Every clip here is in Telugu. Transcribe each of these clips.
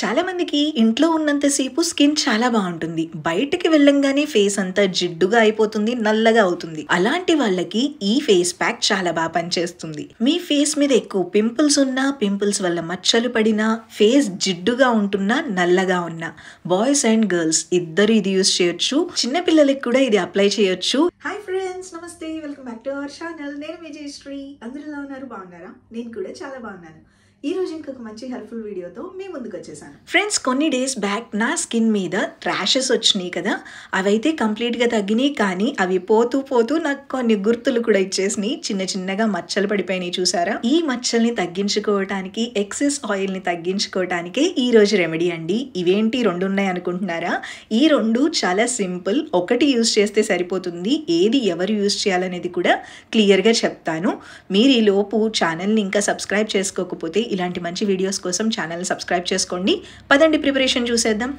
చాలా మందికి ఇంట్లో ఉన్నంతసేపు స్కిన్ చాలా బాగుంటుంది బయటికి వెళ్ళంగానే ఫేస్ అంతా జిడ్డుగా అయిపోతుంది నల్లగా అవుతుంది అలాంటి వాళ్ళకి ఈ ఫేస్ ప్యాక్ చాలా బాగా పనిచేస్తుంది మీ ఫేస్ మీద ఎక్కువ పింపుల్స్ ఉన్నా పింపుల్స్ వల్ల మచ్చలు పడినా ఫేస్ జిడ్డుగా ఉంటున్నా నల్లగా ఉన్నా బాయ్స్ అండ్ గర్ల్స్ ఇద్దరు ఇది యూస్ చేయొచ్చు చిన్న పిల్లలకి కూడా ఇది అప్లై చేయొచ్చు హాయ్ ఫ్రెండ్స్ నమస్తే welcome back to our channel నేను విజయశ్రీ అందరూ ఎలా ఉన్నారు బాగున్నారా నేను కూడా చాలా బాగున్నాను ఈ రోజు ఇంకొక మంచి హెల్ప్ఫుల్ వీడియోతో మీ ముందుకు వచ్చేసాను ఫ్రెండ్స్ కొన్ని డేస్ బ్యాక్ నా స్కిన్ మీద ర్యాషెస్ వచ్చినాయి కదా అవైతే కంప్లీట్గా తగ్గినాయి కానీ అవి పోతూ పోతూ నాకు కొన్ని గుర్తులు కూడా ఇచ్చేసినాయి చిన్న చిన్నగా మచ్చలు పడిపోయినాయి చూసారా ఈ మచ్చల్ని తగ్గించుకోవటానికి ఎక్సెస్ ఆయిల్ని తగ్గించుకోవటానికే ఈ రోజు రెమెడీ అండి ఇవేంటి రెండు ఉన్నాయి అనుకుంటున్నారా ఈ రెండు చాలా సింపుల్ ఒకటి యూజ్ చేస్తే సరిపోతుంది ఏది ఎవరు యూజ్ చేయాలనేది కూడా క్లియర్గా చెప్తాను మీరు ఈ లోపు ఛానల్ని ఇంకా సబ్స్క్రైబ్ చేసుకోకపోతే ఇలాంటి మంచి వీడియోస్ కోసం ఛానల్ సబ్స్క్రైబ్ చేసుకోండి పదండి ప్రిపరేషన్ చూసేద్దాం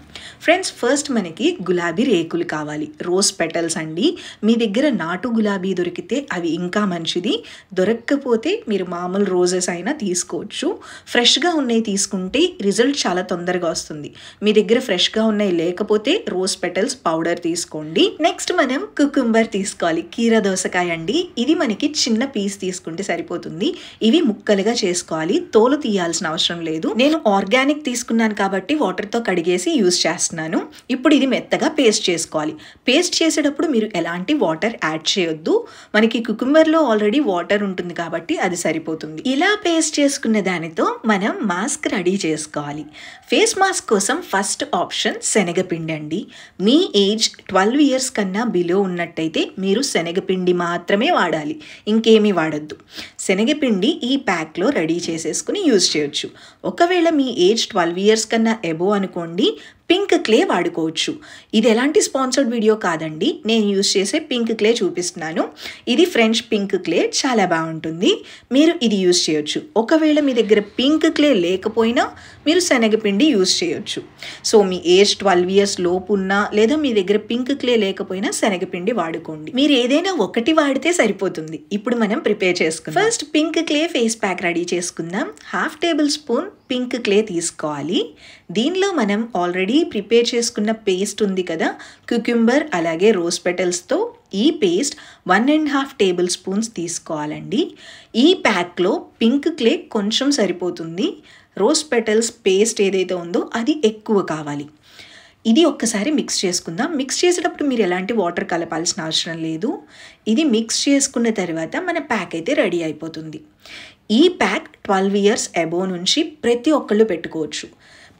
ఫ్రెండ్స్ ఫస్ట్ మనకి గులాబీ రేకులు కావాలి రోజ్ పెటల్స్ అండి మీ దగ్గర నాటు గులాబీ దొరికితే అవి ఇంకా మంచిది దొరక్కపోతే మీరు మామూలు రోజెస్ అయినా తీసుకోవచ్చు ఫ్రెష్గా ఉన్నవి తీసుకుంటే రిజల్ట్ చాలా తొందరగా వస్తుంది మీ దగ్గర ఫ్రెష్గా ఉన్నాయి లేకపోతే రోజ్ పెటల్స్ పౌడర్ తీసుకోండి నెక్స్ట్ మనం కుకుంబర్ తీసుకోవాలి కీర దోసకాయ అండి ఇది మనకి చిన్న పీస్ తీసుకుంటే సరిపోతుంది ఇవి ముక్కలుగా చేసుకోవాలి తోలు తీయాల్సిన అవసరం లేదు నేను ఆర్గానిక్ తీసుకున్నాను కాబట్టి వాటర్తో కడిగేసి యూజ్ చేస్తున్నాను ఇప్పుడు ఇది మెత్తగా పేస్ట్ చేసుకోవాలి పేస్ట్ చేసేటప్పుడు మీరు ఎలాంటి వాటర్ యాడ్ చేయొద్దు మనకి కుకుంబర్లో ఆల్రెడీ వాటర్ ఉంటుంది కాబట్టి అది సరిపోతుంది ఇలా పేస్ట్ చేసుకున్న దానితో మనం మాస్క్ రెడీ చేసుకోవాలి ఫేస్ మాస్క్ కోసం ఫస్ట్ ఆప్షన్ శనగపిండి అండి మీ ఏజ్ ట్వెల్వ్ ఇయర్స్ కన్నా బిలో ఉన్నట్టయితే మీరు శనగపిండి మాత్రమే వాడాలి ఇంకేమీ వాడద్దు శనగపిండి ఈ ప్యాక్లో రెడీ చేసేసుకుని యూజ్ చేయొచ్చు ఒకవేళ మీ ఏజ్ ట్వెల్వ్ ఇయర్స్ కన్నా ఎబో అనుకోండి పింక్ క్లే వాడుకోవచ్చు ఇది ఎలాంటి స్పాన్సర్డ్ వీడియో కాదండి నేను యూస్ చేసే పింక్ క్లే చూపిస్తున్నాను ఇది ఫ్రెంచ్ పింక్ క్లే చాలా బాగుంటుంది మీరు ఇది యూస్ చేయొచ్చు ఒకవేళ మీ దగ్గర పింక్ క్లే లేకపోయినా మీరు శనగపిండి యూస్ చేయొచ్చు సో మీ ఏజ్ ట్వెల్వ్ ఇయర్స్ లోపు ఉన్నా లేదా మీ దగ్గర పింక్ క్లే లేకపోయినా శనగపిండి వాడుకోండి మీరు ఏదైనా ఒకటి వాడితే సరిపోతుంది ఇప్పుడు మనం ప్రిపేర్ చేసుకుందాం first pink clay face pack ready చేసుకుందాం half tablespoon pink clay తీసుకోవాలి దీనిలో మనం ఆల్రెడీ ఆల్రెడీ ప్రిపేర్ చేసుకున్న పేస్ట్ ఉంది కదా క్యుక్యుంబర్ అలాగే రోజ్ పెటల్స్తో ఈ paste one and half tablespoons తీసుకోవాలండి ఈ ప్యాక్లో పింక్ క్లే కొంచెం సరిపోతుంది రోజ్ పెటల్స్ పేస్ట్ ఏదైతే ఉందో అది ఎక్కువ కావాలి ఇది ఒక్కసారి మిక్స్ చేసుకుందాం మిక్స్ చేసేటప్పుడు మీరు ఎలాంటి వాటర్ కలపాల్సిన అవసరం లేదు ఇది మిక్స్ చేసుకున్న తర్వాత మన ప్యాక్ అయితే రెడీ అయిపోతుంది ఈ ప్యాక్ ట్వెల్వ్ ఇయర్స్ అబో నుంచి ప్రతి ఒక్కళ్ళు పెట్టుకోవచ్చు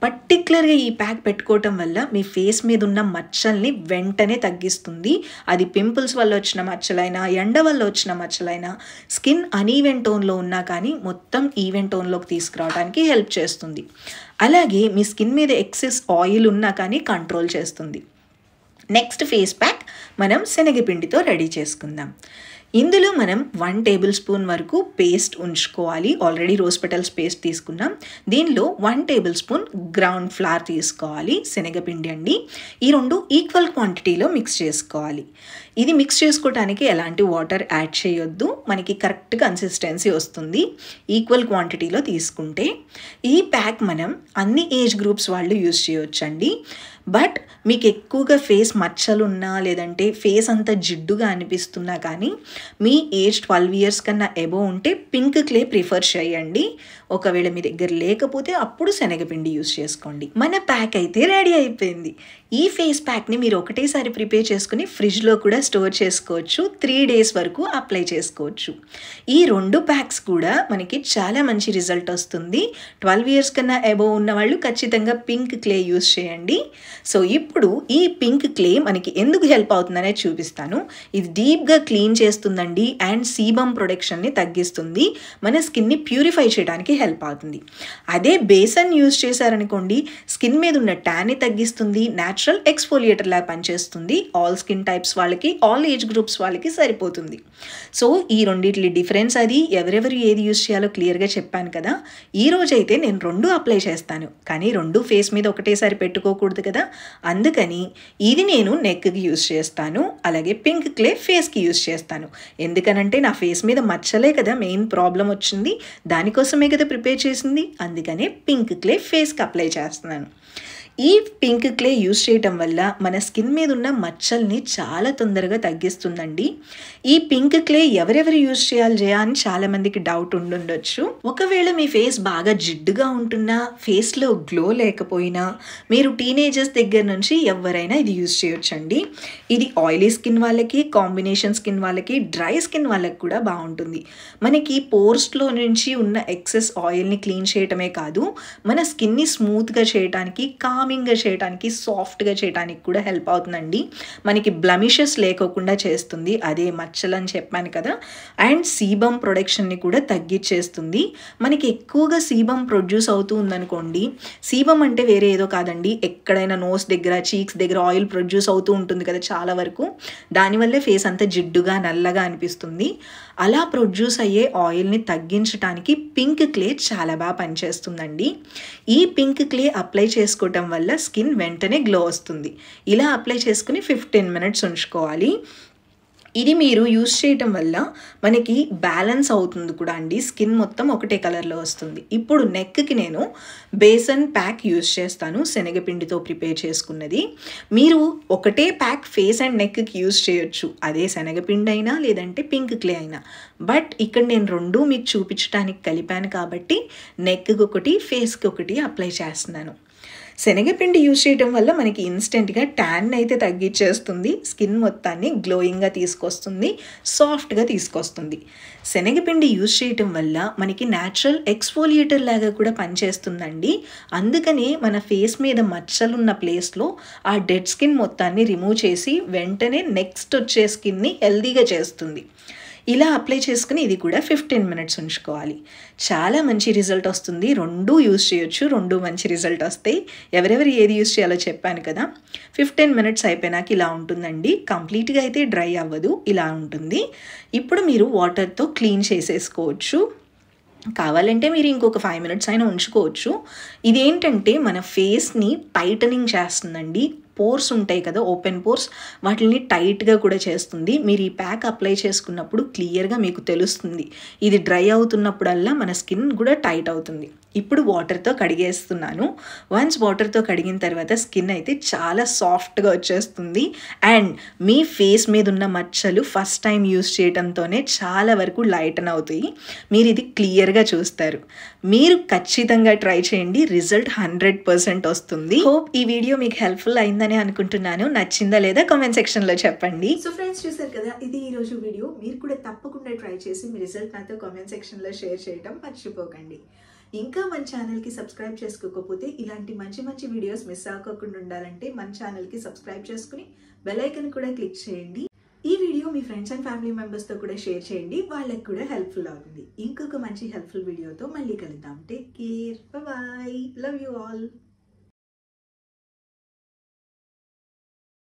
పర్టిక్యులర్గా ఈ ప్యాక్ పెట్టుకోవటం వల్ల మీ ఫేస్ మీద ఉన్న మచ్చల్ని వెంటనే తగ్గిస్తుంది అది పింపుల్స్ వల్ల వచ్చిన మచ్చలైనా ఎండ వల్ల వచ్చిన మచ్చలైనా స్కిన్ అనీవెన్ టోన్లో ఉన్నా కానీ మొత్తం ఈవెన్ టోన్లోకి తీసుకురావడానికి హెల్ప్ చేస్తుంది అలాగే మీ స్కిన్ మీద ఎక్సెస్ ఆయిల్ ఉన్నా కానీ కంట్రోల్ చేస్తుంది నెక్స్ట్ ఫేస్ ప్యాక్ మనం శనగపిండితో రెడీ చేసుకుందాం ఇందులో మనం వన్ టేబుల్ స్పూన్ వరకు పేస్ట్ ఉంచుకోవాలి ఆల్రెడీ రోజ్ పెటల్స్ పేస్ట్ తీసుకున్నాం దీనిలో one tablespoon ground flour తీసుకోవాలి శనగపిండి అండి ఈ రెండు ఈక్వల్ క్వాంటిటీలో మిక్స్ చేసుకోవాలి ఇది మిక్స్ చేసుకోవడానికి ఎలాంటి వాటర్ యాడ్ చేయొద్దు మనకి కరెక్ట్ కన్సిస్టెన్సీ వస్తుంది ఈక్వల్ క్వాంటిటీలో తీసుకుంటే ఈ ప్యాక్ మనం అన్ని ఏజ్ గ్రూప్స్ వాళ్ళు యూజ్ చేయొచ్చండి బట్ మీకు ఎక్కువగా ఫేస్ మచ్చలు ఉన్నా లేదంటే ఫేస్ అంతా జిడ్డుగా అనిపిస్తున్నా కానీ మీ ఏజ్ ట్వెల్వ్ ఇయర్స్ కన్నా ఎబో ఉంటే పింక్ క్లే ప్రిఫర్ చేయండి ఒకవేళ మీ దగ్గర లేకపోతే అప్పుడు శనగపిండి యూస్ చేసుకోండి మన ప్యాక్ అయితే రెడీ అయిపోయింది ఈ ఫేస్ ప్యాక్ని మీరు ఒకటేసారి ప్రిపేర్ చేసుకుని ఫ్రిడ్జ్లో కూడా స్టోర్ చేసుకోవచ్చు త్రీ డేస్ వరకు అప్లై చేసుకోవచ్చు ఈ రెండు ప్యాక్స్ కూడా మనకి చాలా మంచి రిజల్ట్ వస్తుంది ట్వెల్వ్ ఇయర్స్ కన్నా ఎబో ఉన్న వాళ్ళు ఖచ్చితంగా పింక్ క్లే యూస్ చేయండి సో ఇప్పుడు ఈ పింక్ క్లే మనకి ఎందుకు హెల్ప్ అవుతుందనే చూపిస్తాను ఇది డీప్గా క్లీన్ చేస్తుందండి అండ్ సీబమ్ ప్రొడక్షన్ని తగ్గిస్తుంది మన స్కిన్ని ప్యూరిఫై చేయడానికి హెల్ప్ అవుతుంది అదే బేసన్ యూజ్ చేశారనుకోండి స్కిన్ మీద ఉన్న ట్యాన్ని తగ్గిస్తుంది న్యాచురల్ లా పనిచేస్తుంది ఆల్ స్కిన్ టైప్స్ వాళ్ళకి ఆల్ ఏజ్ గ్రూప్స్ వాళ్ళకి సరిపోతుంది సో ఈ రెండిటి డిఫరెన్స్ అది ఎవరెవరు ఏది యూజ్ చేయాలో క్లియర్గా చెప్పాను కదా ఈ రోజైతే నేను రెండు అప్లై చేస్తాను కానీ రెండు ఫేస్ మీద ఒకటేసారి పెట్టుకోకూడదు కదా కదా అందుకని ఇది నేను నెక్కి యూజ్ చేస్తాను అలాగే పింక్ క్లే ఫేస్కి యూజ్ చేస్తాను ఎందుకనంటే నా ఫేస్ మీద మచ్చలే కదా మెయిన్ ప్రాబ్లం వచ్చింది దానికోసమే కదా ప్రిపేర్ చేసింది అందుకనే పింక్ క్లే ఫేస్కి అప్లై చేస్తున్నాను ఈ పింక్ క్లే యూస్ చేయటం వల్ల మన స్కిన్ మీద ఉన్న మచ్చల్ని చాలా తొందరగా తగ్గిస్తుందండి ఈ పింక్ క్లే ఎవరెవరు యూస్ చేయాలి జయా అని చాలామందికి డౌట్ ఉండుండొచ్చు ఒకవేళ మీ ఫేస్ బాగా జిడ్డుగా ఉంటున్నా ఫేస్లో గ్లో లేకపోయినా మీరు టీనేజర్స్ దగ్గర నుంచి ఎవరైనా ఇది యూస్ చేయొచ్చండి ఇది ఆయిలీ స్కిన్ వాళ్ళకి కాంబినేషన్ స్కిన్ వాళ్ళకి డ్రై స్కిన్ వాళ్ళకి కూడా బాగుంటుంది మనకి పోర్స్లో నుంచి ఉన్న ఎక్సెస్ ఆయిల్ని క్లీన్ చేయటమే కాదు మన స్కిన్ని స్మూత్గా చేయడానికి కా కామింగ్గా చేయడానికి సాఫ్ట్గా చేయడానికి కూడా హెల్ప్ అవుతుందండి మనకి బ్లమిషెస్ లేకోకుండా చేస్తుంది అదే మచ్చలని చెప్పాను కదా అండ్ సీబం ప్రొడక్షన్ని కూడా తగ్గించేస్తుంది మనకి ఎక్కువగా సీబం ప్రొడ్యూస్ అవుతూ ఉందనుకోండి సీబం అంటే వేరే ఏదో కాదండి ఎక్కడైనా నోస్ దగ్గర చీక్స్ దగ్గర ఆయిల్ ప్రొడ్యూస్ అవుతూ ఉంటుంది కదా చాలా వరకు దానివల్లే ఫేస్ అంతా జిడ్డుగా నల్లగా అనిపిస్తుంది అలా ప్రొడ్యూస్ అయ్యే ఆయిల్ని తగ్గించడానికి పింక్ క్లే చాలా బాగా పనిచేస్తుందండి ఈ పింక్ క్లే అప్లై చేసుకోవటం వల్ల స్కిన్ వెంటనే గ్లో వస్తుంది ఇలా అప్లై చేసుకుని ఫిఫ్టీన్ మినిట్స్ ఉంచుకోవాలి ఇది మీరు యూస్ చేయటం వల్ల మనకి బ్యాలెన్స్ అవుతుంది కూడా అండి స్కిన్ మొత్తం ఒకటే కలర్లో వస్తుంది ఇప్పుడు నెక్కి నేను బేసన్ ప్యాక్ యూస్ చేస్తాను శనగపిండితో ప్రిపేర్ చేసుకున్నది మీరు ఒకటే ప్యాక్ ఫేస్ అండ్ నెక్కి యూస్ చేయొచ్చు అదే శనగపిండి అయినా లేదంటే పింక్ క్లే అయినా బట్ ఇక్కడ నేను రెండు మీకు చూపించడానికి కలిపాను కాబట్టి నెక్కి ఒకటి ఫేస్కి ఒకటి అప్లై చేస్తున్నాను శనగపిండి యూజ్ చేయడం వల్ల మనకి ఇన్స్టెంట్గా ట్యాన్ అయితే తగ్గించేస్తుంది స్కిన్ మొత్తాన్ని గ్లోయింగ్గా తీసుకొస్తుంది సాఫ్ట్గా తీసుకొస్తుంది శనగపిండి యూజ్ చేయటం వల్ల మనకి న్యాచురల్ ఎక్స్ఫోలియేటర్ లాగా కూడా పనిచేస్తుందండి అందుకనే మన ఫేస్ మీద మచ్చలున్న ప్లేస్లో ఆ డెడ్ స్కిన్ మొత్తాన్ని రిమూవ్ చేసి వెంటనే నెక్స్ట్ వచ్చే స్కిన్ని హెల్దీగా చేస్తుంది ఇలా అప్లై చేసుకుని ఇది కూడా ఫిఫ్టీన్ మినిట్స్ ఉంచుకోవాలి చాలా మంచి రిజల్ట్ వస్తుంది రెండూ యూస్ చేయొచ్చు రెండు మంచి రిజల్ట్ వస్తాయి ఎవరెవరు ఏది యూస్ చేయాలో చెప్పాను కదా ఫిఫ్టీన్ మినిట్స్ అయిపోయినాక ఇలా ఉంటుందండి కంప్లీట్గా అయితే డ్రై అవ్వదు ఇలా ఉంటుంది ఇప్పుడు మీరు వాటర్తో క్లీన్ చేసేసుకోవచ్చు కావాలంటే మీరు ఇంకొక ఫైవ్ మినిట్స్ అయినా ఉంచుకోవచ్చు ఇదేంటంటే మన ఫేస్ని టైటనింగ్ చేస్తుందండి పోర్స్ ఉంటాయి కదా ఓపెన్ పోర్స్ వాటిని టైట్గా కూడా చేస్తుంది మీరు ఈ ప్యాక్ అప్లై చేసుకున్నప్పుడు క్లియర్గా మీకు తెలుస్తుంది ఇది డ్రై అవుతున్నప్పుడల్లా మన స్కిన్ కూడా టైట్ అవుతుంది ఇప్పుడు వాటర్తో కడిగేస్తున్నాను వన్స్ వాటర్తో కడిగిన తర్వాత స్కిన్ అయితే చాలా సాఫ్ట్గా వచ్చేస్తుంది అండ్ మీ ఫేస్ మీద ఉన్న మచ్చలు ఫస్ట్ టైం యూస్ చేయడంతోనే చాలా వరకు లైటన్ అవుతాయి మీరు ఇది క్లియర్గా చూస్తారు మీరు ఖచ్చితంగా ట్రై చేయండి రిజల్ట్ హండ్రెడ్ పర్సెంట్ వస్తుంది హోప్ ఈ వీడియో మీకు హెల్ప్ఫుల్ అయిందని నచ్చిందనే అనుకుంటున్నాను నచ్చిందా లేదా కామెంట్ సెక్షన్లో చెప్పండి సో ఫ్రెండ్స్ చూసారు కదా ఇది ఈరోజు వీడియో మీరు కూడా తప్పకుండా ట్రై చేసి మీ రిజల్ట్ నాతో కామెంట్ సెక్షన్లో షేర్ చేయడం మర్చిపోకండి ఇంకా మన ఛానల్కి సబ్స్క్రైబ్ చేసుకోకపోతే ఇలాంటి మంచి మంచి వీడియోస్ మిస్ అవ్వకుండా ఉండాలంటే మన ఛానల్కి సబ్స్క్రైబ్ చేసుకుని బెలైకన్ కూడా క్లిక్ చేయండి ఈ వీడియో మీ ఫ్రెండ్స్ అండ్ ఫ్యామిలీ మెంబర్స్తో కూడా షేర్ చేయండి వాళ్ళకి కూడా హెల్ప్ఫుల్ అవుతుంది ఇంకొక మంచి హెల్ప్ఫుల్ వీడియోతో మళ్ళీ కలుద్దాం take care bye love you all